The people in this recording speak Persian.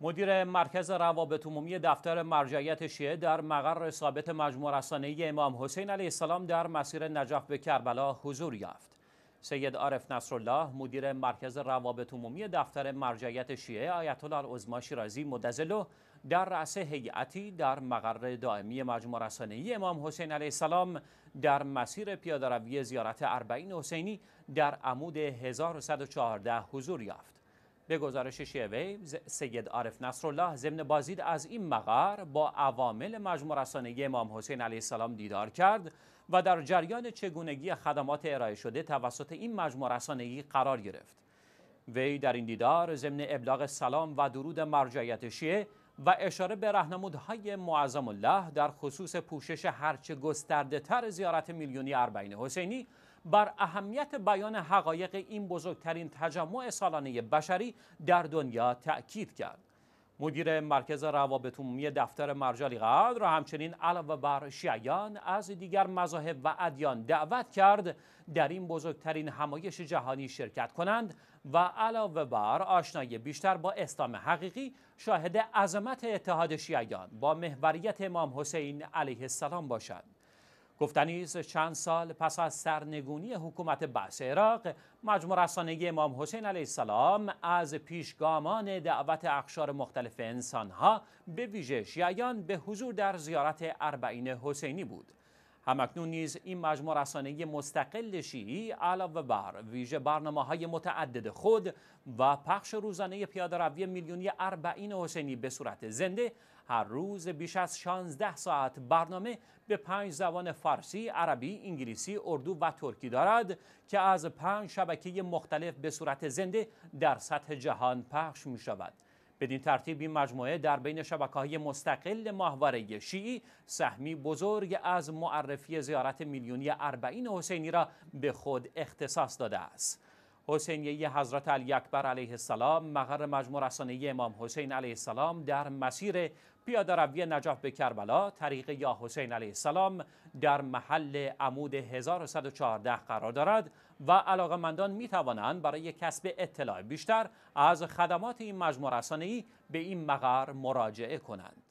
مدیر مرکز روابط عمومی دفتر مرجعیت شیعه در مقر ثابت مجموع رسانه‌ای امام حسین علیه السلام در مسیر نجف به کربلا حضور یافت. سید عارف نصرالله مدیر مرکز روابط عمومی دفتر مرجعیت شیعه آیت الله شیرازی مدزلو در رأس هیئتی در مقر دائمی مجموع ای امام حسین علیه السلام در مسیر پیاده‌روی زیارت اربعین حسینی در عمود 1114 حضور یافت. به گزارش شیعه سید عارف نصرالله ضمن بازدید از این مقر با عوامل مجموع رسانه امام حسین علیه السلام دیدار کرد و در جریان چگونگی خدمات ارائه شده توسط این مجموع قرار گرفت. وی در این دیدار ضمن ابلاغ سلام و درود مرجعیت شیعه و اشاره به رهنمودهای معظم الله در خصوص پوشش هرچه گسترده تر زیارت میلیونی اربعین حسینی بر اهمیت بیان حقایق این بزرگترین تجمع سالانه بشری در دنیا تأکید کرد. مدیر مرکز روابط عمومی دفتر مرجالی قدر را همچنین علاوه بر شیعیان از دیگر مذاهب و ادیان دعوت کرد در این بزرگترین همایش جهانی شرکت کنند و علاوه بر آشنایی بیشتر با اسلام حقیقی شاهد عظمت اتحاد شیعیان با محوریت امام حسین علیه السلام باشند گفتنی چند سال پس از سرنگونی حکومت بحث عراق مجموع رسانه امام حسین علیه السلام از پیشگامان دعوت اخشار مختلف انسانها به ویژه شیعیان به حضور در زیارت اربعین حسینی بود همکنون نیز این مجموع رسانه مستقل شیعی علاوه بر ویژه برنامه های متعدد خود و پخش روزانه پیاده روی میلیونی اربعین حسینی به صورت زنده هر روز بیش از 16 ساعت برنامه به پنج زبان فارسی، عربی، انگلیسی، اردو و ترکی دارد که از پنج شبکه مختلف به صورت زنده در سطح جهان پخش می شود. بدین ترتیب این مجموعه در بین شبکه مستقل ماهواره شیعی سهمی بزرگ از معرفی زیارت میلیونی اربعین حسینی را به خود اختصاص داده است. حسینیه حضرت علی اکبر علیه السلام مقر مجموع رسانه امام حسین علیه السلام در مسیر پیاده روی نجاف به کربلا طریق یا حسین علیه السلام در محل عمود 1114 قرار دارد و علاقمندان می توانند برای کسب اطلاع بیشتر از خدمات این مجموع رسانه به این مقر مراجعه کنند